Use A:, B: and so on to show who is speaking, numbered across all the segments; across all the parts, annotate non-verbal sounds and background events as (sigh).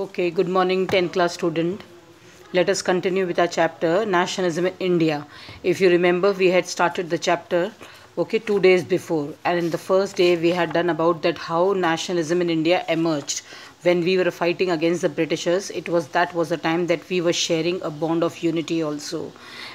A: Okay, good morning 10th class student. Let us continue with our chapter Nationalism in India. If you remember we had started the chapter okay 2 days before and in the first day we had done about that how nationalism in India emerged when we were fighting against the britishers it was that was the time that we were sharing a bond of unity also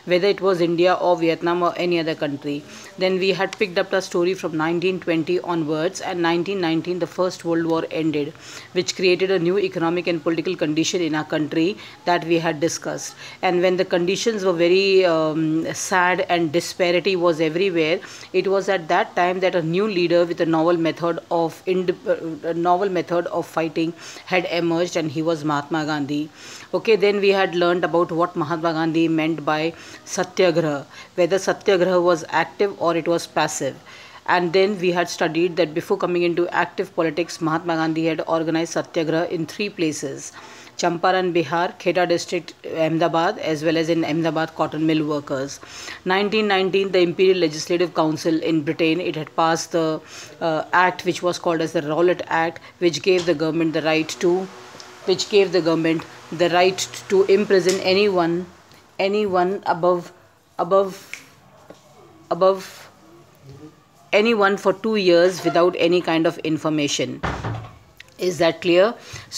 A: whether it was India or Vietnam or any other country. Then we had picked up the story from 1920 onwards and 1919 the First World War ended which created a new economic and political condition in our country that we had discussed. And when the conditions were very um, sad and disparity was everywhere, it was at that time that a new leader with a novel method of uh, novel method of fighting had emerged and he was Mahatma Gandhi. Okay, then we had learned about what Mahatma Gandhi meant by Satyagraha, whether Satyagraha was active or it was passive and then we had studied that before coming into active politics mahatma gandhi had organized satyagraha in three places champaran bihar kheda district ahmedabad as well as in ahmedabad cotton mill workers 1919 the imperial legislative council in britain it had passed the uh, act which was called as the rowlatt act which gave the government the right to which gave the government the right to imprison anyone anyone above above above anyone for 2 years without any kind of information is that clear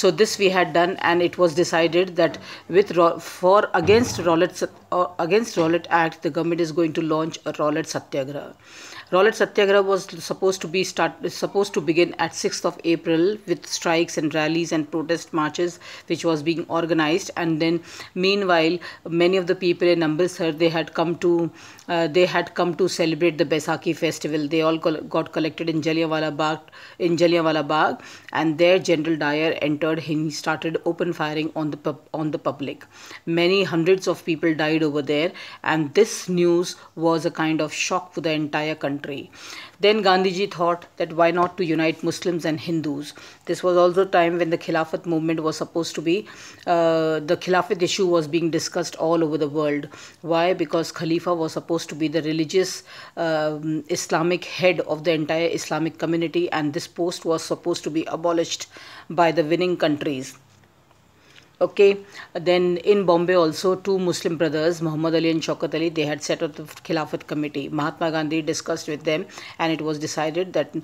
A: so this we had done and it was decided that with for against Rowlatt uh, against Rowlatt act the government is going to launch a Rowlatt satyagraha Rowlatt Satyagraha was supposed to be start, supposed to begin at 6th of April with strikes and rallies and protest marches which was being organized and then meanwhile many of the people in Amritsar they had come to uh, they had come to celebrate the Baisakhi festival. They all got collected in Jallianwala Bagh, in Jallianwala Bagh, and there General Dyer entered and he started open firing on the on the public. Many hundreds of people died over there, and this news was a kind of shock for the entire country. Then Gandhiji thought that why not to unite Muslims and Hindus. This was also a time when the Khilafat movement was supposed to be, uh, the Khilafat issue was being discussed all over the world. Why? Because Khalifa was supposed to be the religious um, Islamic head of the entire Islamic community and this post was supposed to be abolished by the winning countries okay then in bombay also two muslim brothers muhammad ali and shaukat ali they had set up the khilafat committee mahatma gandhi discussed with them and it was decided that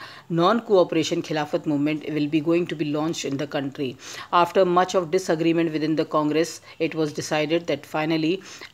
A: non cooperation khilafat movement will be going to be launched in the country after much of disagreement within the congress it was decided that finally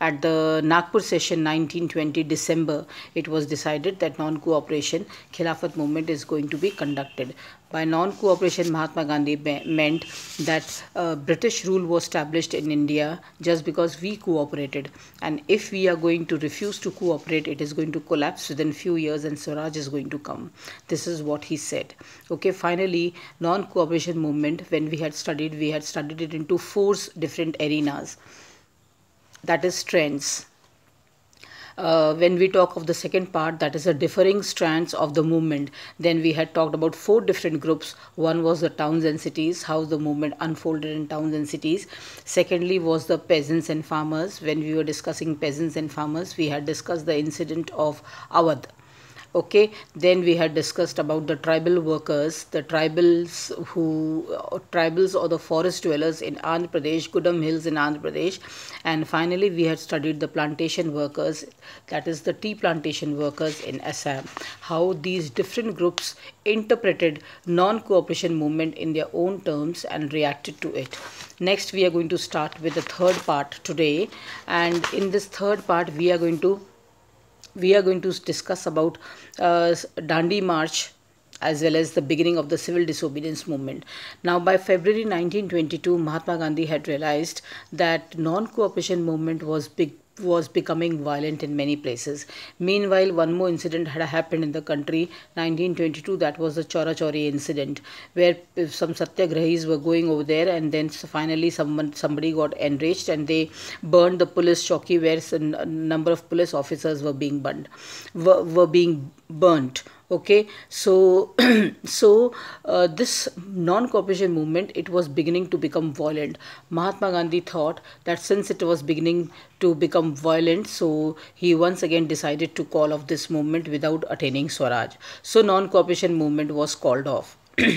A: at the nagpur session 1920 december it was decided that non cooperation khilafat movement is going to be conducted by non cooperation, Mahatma Gandhi meant that uh, British rule was established in India just because we cooperated. And if we are going to refuse to cooperate, it is going to collapse within few years and Swaraj is going to come. This is what he said. Okay, finally, non cooperation movement, when we had studied, we had studied it into four different arenas that is, trends, uh, when we talk of the second part that is the differing strands of the movement then we had talked about four different groups one was the towns and cities how the movement unfolded in towns and cities secondly was the peasants and farmers when we were discussing peasants and farmers we had discussed the incident of awadh okay then we had discussed about the tribal workers the tribals who uh, tribals or the forest dwellers in Andhra Pradesh Gudam Hills in Andhra Pradesh and finally we had studied the plantation workers that is the tea plantation workers in Assam how these different groups interpreted non-cooperation movement in their own terms and reacted to it next we are going to start with the third part today and in this third part we are going to we are going to discuss about uh, Dandi March as well as the beginning of the civil disobedience movement. Now by February 1922, Mahatma Gandhi had realized that non-cooperation movement was big, was becoming violent in many places. Meanwhile, one more incident had happened in the country, 1922, that was the Chora Chori incident, where uh, some Satyagrahis were going over there and then finally someone somebody got enraged and they burned the police chowki where a number of police officers were being burned, were, were being burnt okay so (clears throat) so uh, this non-cooperation movement it was beginning to become violent mahatma gandhi thought that since it was beginning to become violent so he once again decided to call off this movement without attaining swaraj so non-cooperation movement was called off (clears throat)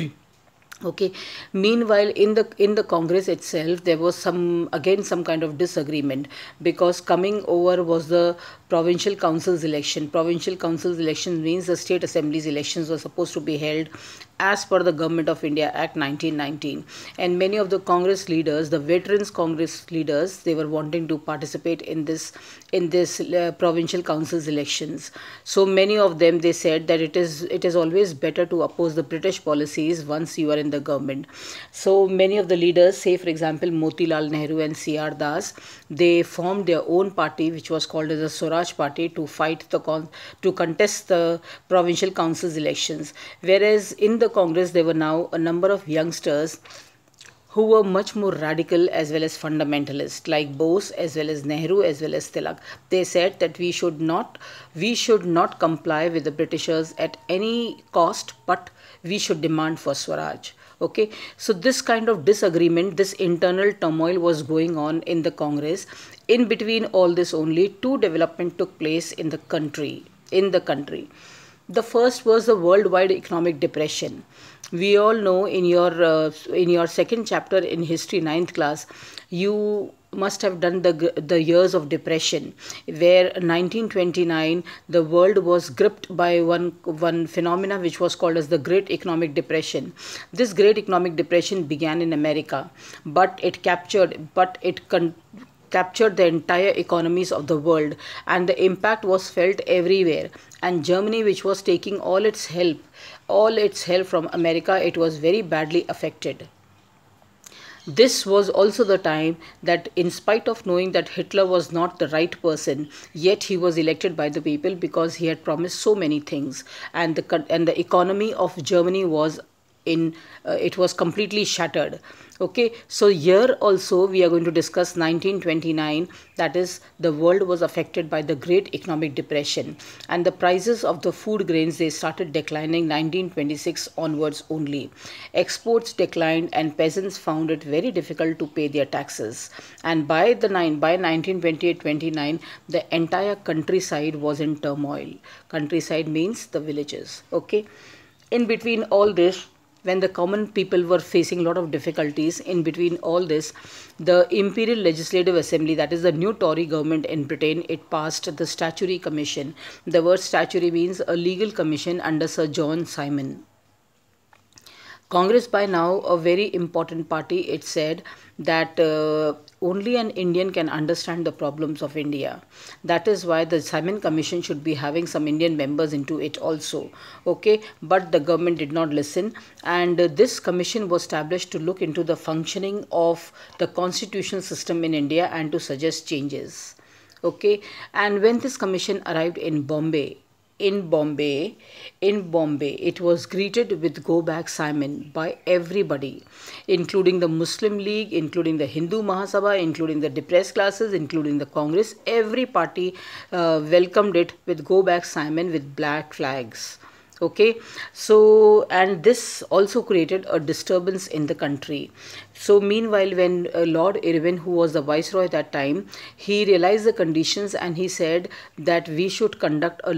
A: okay meanwhile in the in the congress itself there was some again some kind of disagreement because coming over was the provincial councils election provincial councils election means the state assemblies elections were supposed to be held as per the government of india act 1919 and many of the congress leaders the veterans congress leaders they were wanting to participate in this in this uh, provincial councils elections so many of them they said that it is it is always better to oppose the british policies once you are in the government. So many of the leaders, say for example Motilal Nehru and C.R. Das, they formed their own party which was called as the Swaraj Party to fight the con to contest the provincial councils elections. Whereas in the Congress there were now a number of youngsters who were much more radical as well as fundamentalist like Bose as well as Nehru as well as Tilak they said that we should not we should not comply with the britishers at any cost but we should demand for swaraj okay so this kind of disagreement this internal turmoil was going on in the congress in between all this only two development took place in the country in the country the first was the worldwide economic depression we all know in your uh, in your second chapter in history ninth class you must have done the the years of depression where 1929 the world was gripped by one one phenomena which was called as the great economic depression this great economic depression began in america but it captured but it con- captured the entire economies of the world and the impact was felt everywhere and germany which was taking all its help all its help from America, it was very badly affected. This was also the time that, in spite of knowing that Hitler was not the right person, yet he was elected by the people because he had promised so many things, and the and the economy of Germany was in uh, it was completely shattered okay so here also we are going to discuss 1929 that is the world was affected by the great economic depression and the prices of the food grains they started declining 1926 onwards only exports declined and peasants found it very difficult to pay their taxes and by the nine by 1928-29 the entire countryside was in turmoil countryside means the villages okay in between all this when the common people were facing a lot of difficulties in between all this the imperial legislative assembly that is the new tory government in britain it passed the statuary commission the word statuary means a legal commission under sir john simon Congress, by now a very important party, it said that uh, only an Indian can understand the problems of India. That is why the Simon Commission should be having some Indian members into it also. Okay, but the government did not listen, and uh, this commission was established to look into the functioning of the constitutional system in India and to suggest changes okay and when this commission arrived in bombay in Bombay, in Bombay, it was greeted with Go Back Simon by everybody, including the Muslim League, including the Hindu Mahasabha, including the depressed classes, including the Congress. Every party uh, welcomed it with Go Back Simon with black flags okay so and this also created a disturbance in the country so meanwhile when uh, lord irwin who was the viceroy at that time he realized the conditions and he said that we should conduct a,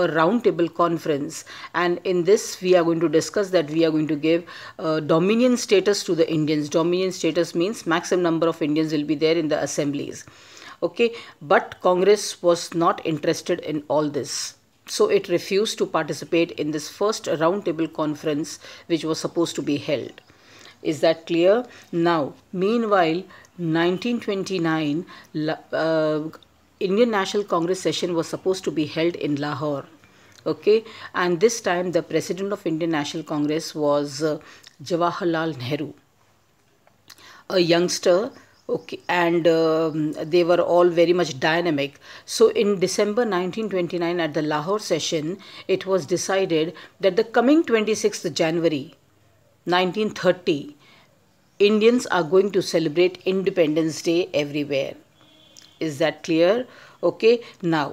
A: a roundtable conference and in this we are going to discuss that we are going to give uh, dominion status to the indians dominion status means maximum number of indians will be there in the assemblies okay but congress was not interested in all this so it refused to participate in this first roundtable conference which was supposed to be held. Is that clear? Now, meanwhile, 1929 uh, Indian National Congress session was supposed to be held in Lahore. Okay, and this time the president of Indian National Congress was uh, Jawaharlal Nehru, a youngster okay and um, they were all very much dynamic so in december 1929 at the lahore session it was decided that the coming 26th january 1930 indians are going to celebrate independence day everywhere is that clear okay now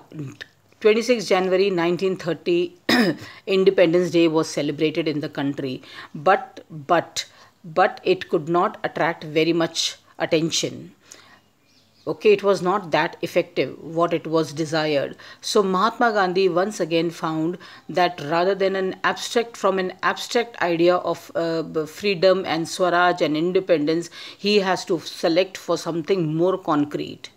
A: 26 January 1930 (clears throat) Independence Day was celebrated in the country but but but it could not attract very much attention okay it was not that effective what it was desired so mahatma gandhi once again found that rather than an abstract from an abstract idea of uh, freedom and swaraj and independence he has to select for something more concrete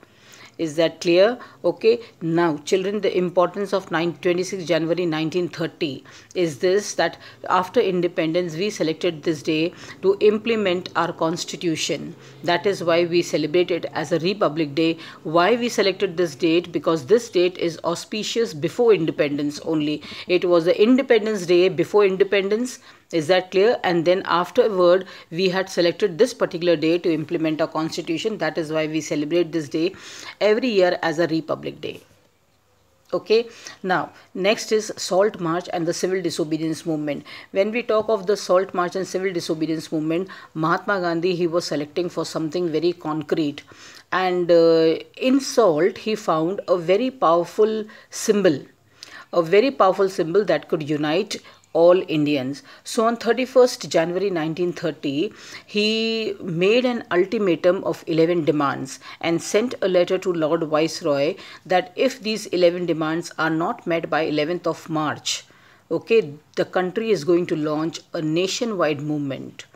A: is that clear okay now children the importance of 926 26 january 1930 is this that after independence we selected this day to implement our constitution that is why we celebrate it as a republic day why we selected this date because this date is auspicious before independence only it was the independence day before independence is that clear? And then afterward, we had selected this particular day to implement our constitution. That is why we celebrate this day every year as a Republic Day okay now next is salt march and the civil disobedience movement when we talk of the salt march and civil disobedience movement mahatma gandhi he was selecting for something very concrete and uh, in salt he found a very powerful symbol a very powerful symbol that could unite all Indians. So on 31st January 1930, he made an ultimatum of 11 demands and sent a letter to Lord Viceroy that if these 11 demands are not met by 11th of March, okay, the country is going to launch a nationwide movement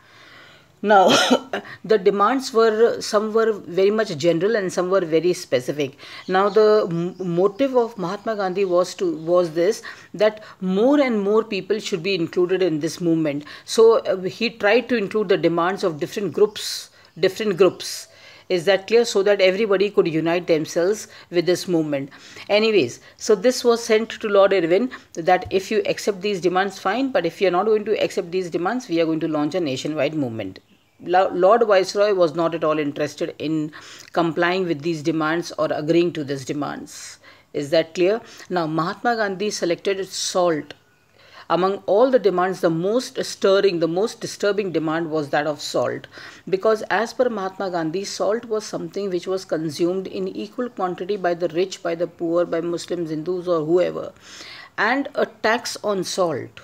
A: now, (laughs) the demands were, some were very much general and some were very specific. Now, the motive of Mahatma Gandhi was to, was this, that more and more people should be included in this movement. So, uh, he tried to include the demands of different groups, different groups is that clear so that everybody could unite themselves with this movement anyways so this was sent to lord irwin that if you accept these demands fine but if you are not going to accept these demands we are going to launch a nationwide movement Lord Viceroy was not at all interested in complying with these demands or agreeing to these demands. Is that clear? Now, Mahatma Gandhi selected salt. Among all the demands, the most stirring, the most disturbing demand was that of salt. Because as per Mahatma Gandhi, salt was something which was consumed in equal quantity by the rich, by the poor, by Muslims, Hindus, or whoever. And a tax on salt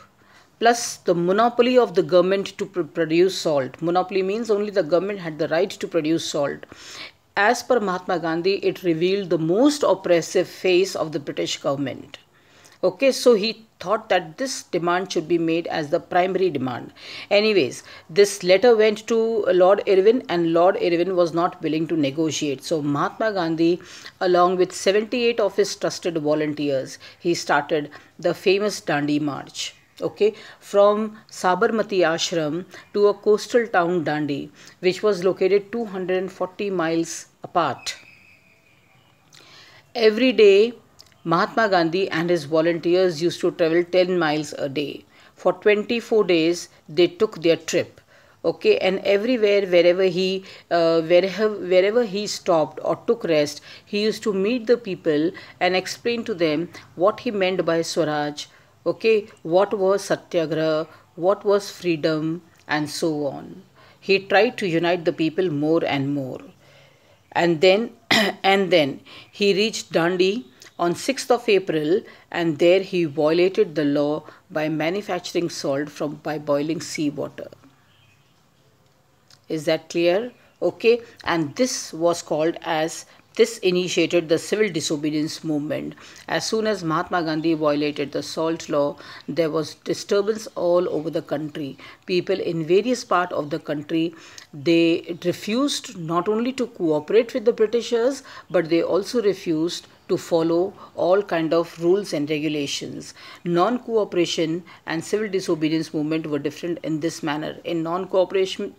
A: plus the monopoly of the government to pr produce salt. Monopoly means only the government had the right to produce salt. As per Mahatma Gandhi, it revealed the most oppressive face of the British government. Okay, so he thought that this demand should be made as the primary demand. Anyways, this letter went to Lord Irwin, and Lord Irwin was not willing to negotiate. So, Mahatma Gandhi, along with 78 of his trusted volunteers, he started the famous Dandi March okay from sabarmati ashram to a coastal town dandi which was located 240 miles apart every day mahatma gandhi and his volunteers used to travel 10 miles a day for 24 days they took their trip okay and everywhere wherever he uh, wherever wherever he stopped or took rest he used to meet the people and explain to them what he meant by swaraj okay what was satyagraha what was freedom and so on he tried to unite the people more and more and then (clears throat) and then he reached dandi on 6th of april and there he violated the law by manufacturing salt from by boiling sea water is that clear okay and this was called as this initiated the civil disobedience movement. As soon as Mahatma Gandhi violated the salt law, there was disturbance all over the country. People in various parts of the country, they refused not only to cooperate with the Britishers, but they also refused to follow all kind of rules and regulations. Non-cooperation and civil disobedience movement were different in this manner. In non-cooperation,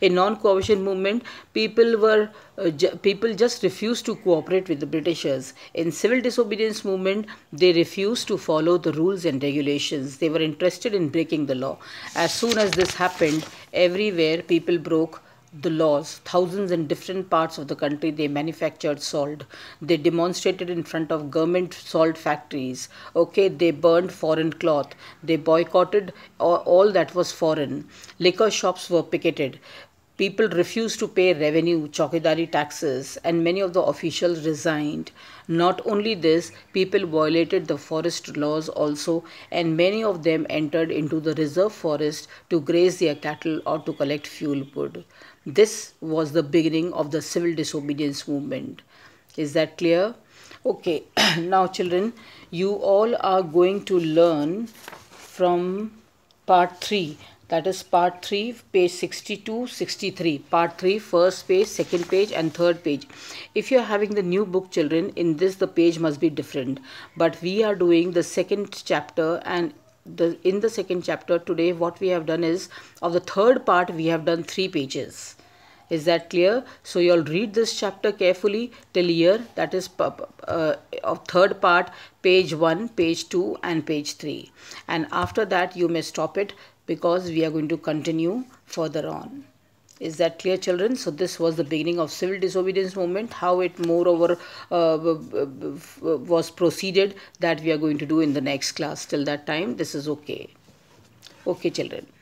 A: in non-cooperation movement, people were uh, ju people just refused to cooperate with the Britishers. In civil disobedience movement, they refused to follow the rules and regulations. They were interested in breaking the law. As soon as this happened, everywhere people broke the laws. Thousands in different parts of the country they manufactured salt. They demonstrated in front of government salt factories. Okay, they burned foreign cloth. They boycotted all, all that was foreign. Liquor shops were picketed. People refused to pay revenue, chowkidari taxes, and many of the officials resigned. Not only this, people violated the forest laws also, and many of them entered into the reserve forest to graze their cattle or to collect fuel wood. This was the beginning of the civil disobedience movement. Is that clear? Okay, (clears throat) now children, you all are going to learn from part 3 that is part 3 page 62 63 part 3 first page second page and third page if you are having the new book children in this the page must be different but we are doing the second chapter and the in the second chapter today what we have done is of the third part we have done three pages is that clear so you will read this chapter carefully till here that is uh, of third part page 1 page 2 and page 3 and after that you may stop it because we are going to continue further on is that clear children so this was the beginning of civil disobedience movement how it moreover uh, was proceeded that we are going to do in the next class till that time this is okay okay children